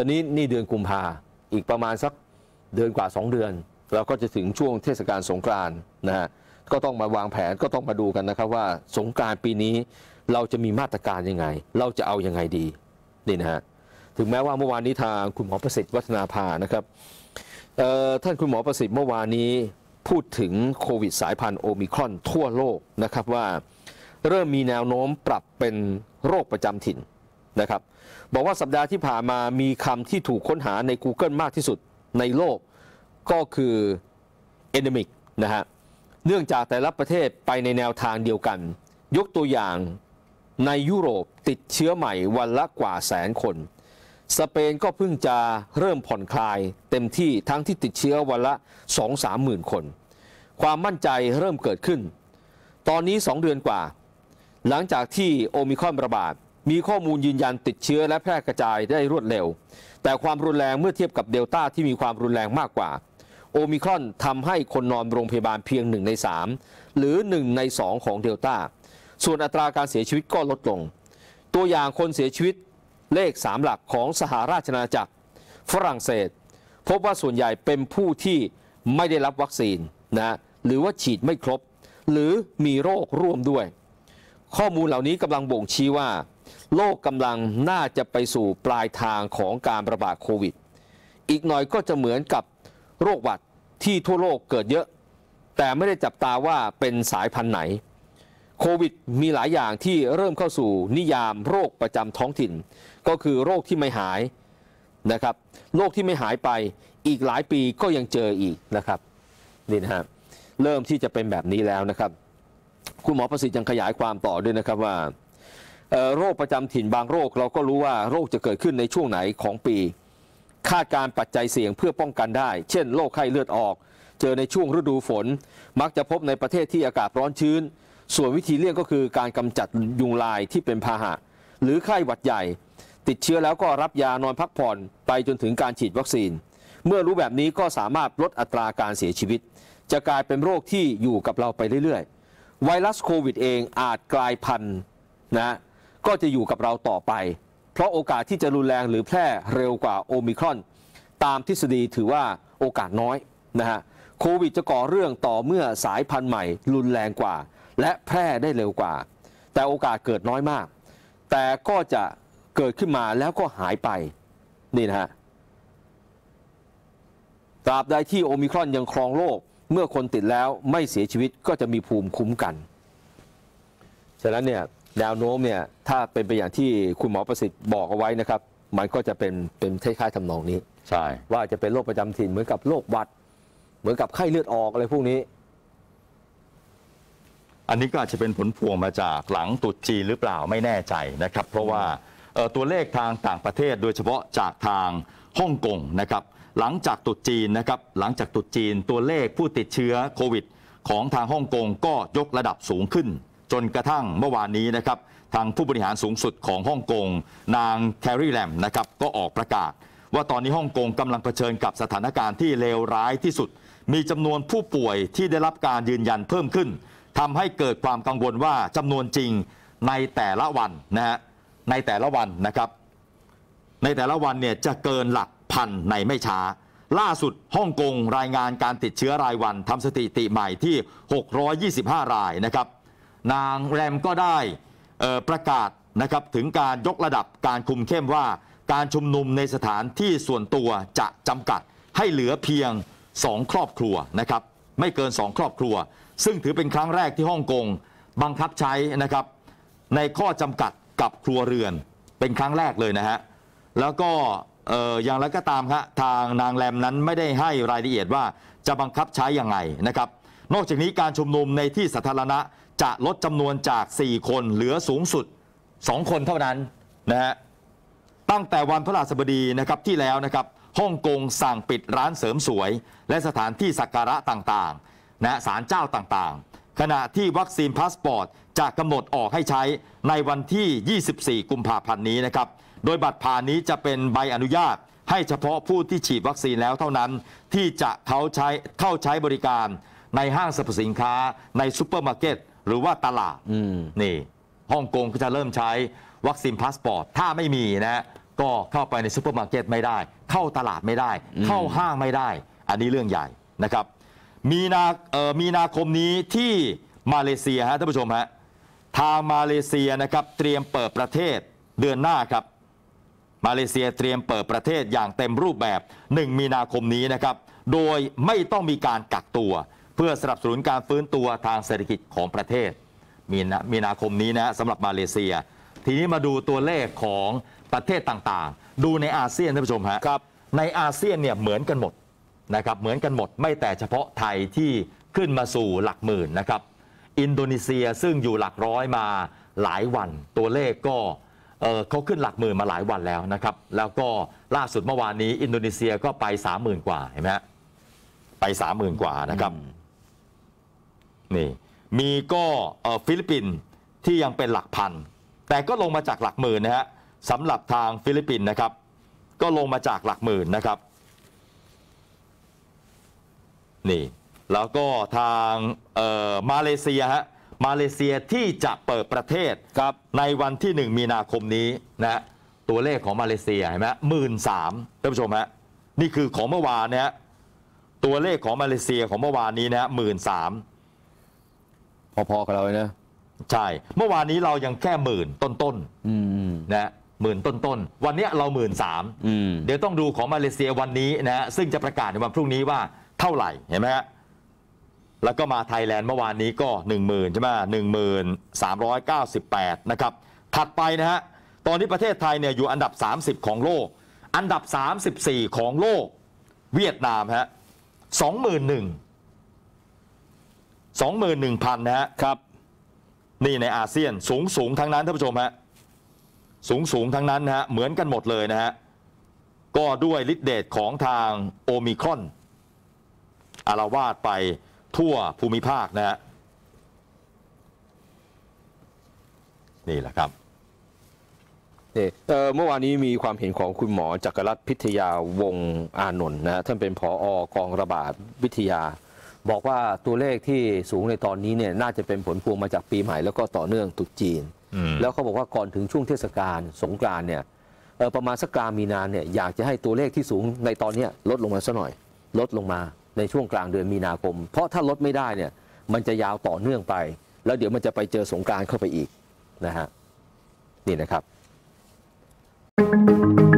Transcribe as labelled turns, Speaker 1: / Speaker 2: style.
Speaker 1: ตอนนี้นี่เดือนกุมภาอีกประมาณ สักเดือนกว่า 2 เดือน เราก็จะถึงช่วงเทศกาลสงกรานนะฮะก็ต้องมาวางแผนก็ต้องมาดูกันนะครับว่าสงกรานปีนี้เราจะมีมาตรการยังไงเราจะเอายังไงดีนี่นะฮะถึงแม้ว่าเมื่อวานนี้ทางคุณหมอประสิทธิ์วัฒนาภานะครับท่านคุณหมอประสิทธิ์เมื่อวานนี้พูดถึงโควิด สายพันธุ์โอมิครอน ทั่วโลกนะครับว่า เริ่มมีแนวโน้มปรับเป็นโรคประจำถิ่นนะครับบอกว่าสัปดาห์ที่ผ่านมามีคำที่ถูกค้นหาใน Google มากที่สุดในโลกก็คือ endemic นะฮะเนื่องจากแต่ละประเทศไปในแนวทางเดียวกัน ยกตัวอย่างในยุโรปติดเชื้อใหม่วันละกว่าแสนคน สเปนก็เพิ่งจะเริ่มผ่อนคลายเต็มที่ทั้งที่ติดเชื้อวันละ 2-3หมื่นคน ความมั่นใจเริ่มเกิดขึ้น ตอนนี้ 2 เดือนกว่า หลังจากที่โอมิคอนระบาดมีข้อมูลยืนยันติดเชื้อและแพร่กระจายได้รวดเร็ว แต่ความรุนแรงเมื่อเทียบกับเดลต้าที่มีความรุนแรงมากกว่า โอมิครอนทำให้คนนอนโรงพยาบาลเพียง1ใน3หรือ1ใน2 ของเดลต้า ส่วนอัตราการเสียชีวิตก็ลดลง ตัวอย่างคนเสียชีวิตเลข 3 หลักของสหราชนาจักร ฝรั่งเศส พบว่าส่วนใหญ่เป็นผู้ที่ไม่ได้รับวัคซีนนะหรือว่าฉีดไม่ครบ หรือมีโรคร่วมด้วย ข้อมูลเหล่านี้กำลังบ่งชี้ว่าโลกกำลังน่าจะไปสู่ปลายทางของการระบาดโควิด อีกหน่อยก็จะเหมือนกับโรคหวัดที่ทั่วโลกเกิดเยอะ แต่ไม่ได้จับตาว่าเป็นสายพันธุ์ไหน โควิด มีหลายอย่างที่เริ่มเข้าสู่นิยามโรคประจำท้องถิ่น ก็คือโรคที่ไม่หายนะครับโรคที่ไม่หายไปอีกหลายปีก็ยังเจออีกนะครับนี่นะฮะเริ่มที่จะเป็นแบบนี้แล้วนะครับ คุณหมอประสิทธิ์ยังขยายความต่อด้วยนะครับว่าโรคประจำถิ่นบางโรคเราก็รู้ว่าโรคจะเกิดขึ้นในช่วงไหนของปี คาดการปัจจัยเสี่ยงเพื่อป้องกันได้ เช่นโรคไข้เลือดออก เจอในช่วงฤดูฝน มักจะพบในประเทศที่อากาศร้อนชื้น ส่วนวิธีเลี่ยงก็คือการกำจัดยุงลายที่เป็นพาหะ หรือไข้หวัดใหญ่ ติดเชื้อแล้วก็รับยานอนพักผ่อน ไปจนถึงการฉีดวัคซีน เมื่อรู้แบบนี้ก็สามารถลดอัตราการเสียชีวิต จะกลายเป็นโรคที่อยู่กับเราไปเรื่อยๆไวรัสโควิดเองอาจกลายพันธุ์นะก็จะอยู่กับเราต่อไป เพราะโอกาสที่จะรุนแรงหรือแพร่เร็วกว่าโอมิครอน ตามทฤษฎีถือว่าโอกาสน้อยนะฮะโควิด จะก่อเรื่องต่อเมื่อสายพันธุ์ใหม่ รุนแรงกว่า และแพร่ได้เร็วกว่า แต่โอกาสเกิดน้อยมาก แต่ก็จะเกิดขึ้นมาแล้วก็หายไป นี่นะฮะตราบใดที่โอมิครอนยังครองโลกเมื่อคนติดแล้วไม่เสียชีวิตก็จะมีภูมิคุ้มกันฉะนั้นเนี่ยแนวโน้มเนี่ยถ้าเป็นไปอย่างที่คุณหมอประสิทธิ์บอกเอาไว้นะครับมันก็จะเป็นเป็นคล้ายๆทำนองนี้ใช่ว่าจะเป็นโรคประจำถิ่นเหมือนกับโรคบวัด เหมือนกับไข้เลือดออกอะไรพวกนี้
Speaker 2: อันนี้ก็อาจจะเป็นผลพวงมาจากหลังตุจีนหรือเปล่าไม่แน่ใจนะครับ เพราะว่าตัวเลขทางต่างประเทศโดยเฉพาะจากทางฮ่องกงนะครับหลังจากตุจีนนะครับหลังจากตุจีนตัวเลขผู้ติดเชื้อโควิด ของทางฮ่องกงก็ยกระดับสูงขึ้นจนกระทั่งเมื่อวานนี้นะครับ ทางผู้บริหารสูงสุดของฮ่องกงนางแครีแลมนะครับก็ออกประกาศ ว่าตอนนี้ฮ่องกงกำลังเผชิญกับสถานการณ์ที่เลวร้ายที่สุดมีจำนวนผู้ป่วยที่ได้รับการยืนยันเพิ่มขึ้นทำให้เกิดความกังวลว่าจำนวนจริงในแต่ละวันนะฮะในแต่ละวันนะครับ ในแต่ละวันเนี่ยจะเกินหลักพันในไม่ช้า ล่าสุดฮ่องกงรายงานการติดเชื้อรายวันทำสถิติใหม่ที่ 625 รายนะครับนางแรมก็ได้ประกาศนะครับถึงการยกระดับการคุมเข้มว่าการชุมนุมในสถานที่ส่วนตัวจะจำกัดให้เหลือเพียง 2 ครอบครัวนะครับ ไม่เกิน 2 ครอบครัว ซึ่งถือเป็นครั้งแรกที่ฮ่องกง บังคับใช้นะครับ ในข้อจำกัดกับครัวเรือนเป็นครั้งแรกเลยนะฮะ แล้วก็อย่างไรก็ตามฮะทางนางแรมนั้นไม่ได้ให้รายละเอียดว่า จะบังคับใช้อย่างไงนะครับนอกจากนี้การชุมนุมในที่สาธารณะจะลดจำนวนจาก 4 คนเหลือสูงสุด 2 คนเท่านั้น นะฮะตั้งแต่วันพระราชบดีนะครับที่แล้วนะครับฮ่องกงสั่งปิดร้านเสริมสวย และสถานที่สักการะต่างๆนะศาลเจ้าต่างๆ ขณะที่วัคซีนพาสปอร์ต จะกำหนดออกให้ใช้ในวันที่ 24 กุมภาพันธ์นี้นะครับโดยบัตรผ่านนี้จะเป็นใบอนุญาตให้เฉพาะผู้ที่ฉีดวัคซีนแล้วเท่านั้นที่จะเขาใช้เข้าใช้บริการในห้างสรรพสินค้า ในซูเปอร์มาร์เก็ตหรือว่าตลาดนี่ฮ่องกงก็จะเริ่มใช้วัคซีนพาสปอร์ตถ้าไม่มีนะก็เข้าไปในซูเปอร์มาร์เก็ตไม่ได้ เข้าตลาดไม่ได้ เข้าห้างไม่ได้ อันนี้เรื่องใหญ่นะครับ มีนามีนาคมนี้ที่มาเลเซียฮะท่านผู้ชมฮะทางมาเลเซียนะครับเตรียมเปิดประเทศเดือนหน้าครับ มาเลเซียเตรียมเปิดประเทศอย่างเต็มรูปแบบ1มีนาคมนี้นะครับ โดยไม่ต้องมีการกักตัวเพื่อสนับสนุนการฟื้นตัวทางเศรษฐกิจของประเทศมีนมีนาคมนี้นะสำหรับมาเลเซียทีนี้มาดูตัวเลขของประเทศต่างๆ ดูในอาเซียนท่านผู้ชมฮะครับในอาเซียนเนี่ยเหมือนกันหมดนะครับเหมือนกันหมด ไม่แต่เฉพาะไทยที่ขึ้นมาสู่หลักหมื่นนะครับ อินโดนีเซียซึ่งอยู่หลักร้อยมาหลายวัน ตัวเลขก็เออเขาขึ้นหลักหมื่นมาหลายวันแล้วนะครับ แล้วก็ล่าสุดเมื่อวานนี้อินโดนีเซียก็ไป30,000กว่าเห็นไหมฮะไป30,000กว่านะครับนี่มีก็ฟิลิปปินส์ที่ยังเป็นหลักพัน แต่ก็ลงมาจากหลักหมื่นนะฮะสำหรับทางฟิลิปปินส์นะครับก็ลงมาจากหลักหมื่นนะครับนี่แล้วก็ทางมาเลเซียฮะมาเลเซียที่จะเปิดประเทศครับในวันที่ 1 มีนาคมนี้นะตัวเลขของมาเลเซียเห็นไหมหมื่นสามท่านผู้ชมฮะนี่คือของเมื่อวานนะตัวเลขของมาเลเซียของเมื่อวานนี้นะหมื่นสามพอๆ กับเราเลยนะใช่ เมื่อวานนี้เรายังแค่หมื่นต้นๆนะหมื่นต้น ๆ วันนี้เราหมื่นสามเดี๋ยวต้องดูของมาเลเซียวันนี้นะะซึ่งจะประกาศในวันพรุ่งนี้ว่าเท่าไหร่เห็นไหมฮะแล้วก็มาไทยแลนด์เมื่อวานนี้ก็1 0,000ใช่ไหมหนึ่งหมื่นสามร้อยเก้าสิบแปดนะครับถัดไปนะฮะตอนนี้ประเทศไทยเนี่ยอยู่อันดับ 30 ของโลก อันดับ 34 ของโลกเวียดนามฮะสองหมื่นหนึ่ง21,000นะฮะ ครับ นี่ในอาเซียนสูงสูงทั้งนั้นท่านผู้ชมฮะ สูงสูงทั้งนั้นนะฮะ เหมือนกันหมดเลยนะฮะ ก็ด้วยฤทธิเดชของทางโอมิครอนอารวาสไปทั่วภูมิภาคนะฮะ
Speaker 1: นี่แหละครับ เมื่อวานนี้มีความเห็นของคุณหมอจักรรัตน์พิทยาวงอานนท์นะท่านเป็นผออกองระบาดวิทยาบอกว่าตัวเลขที่สูงในตอนนี้เนี่ยน่าจะเป็นผลพวงมาจากปีใหม่ แล้วก็ต่อเนื่องตุกจีน แล้วเขาบอกว่าก่อนถึงช่วงเทศกาลสงกรานเนี่ยประมาณสักกลางมีนาเนี่ยอยากจะให้ตัวเลขที่สูงในตอนนี้ลดลงมาสัหน่อย ลดลงมาในช่วงกลางเดือนมีนาคมเพราะถ้าลดไม่ได้เนี่ยมันจะยาวต่อเนื่องไป แล้วเดี๋ยวมันจะไปเจอสงการเข้าไปอีกนะฮะนี่นะครับ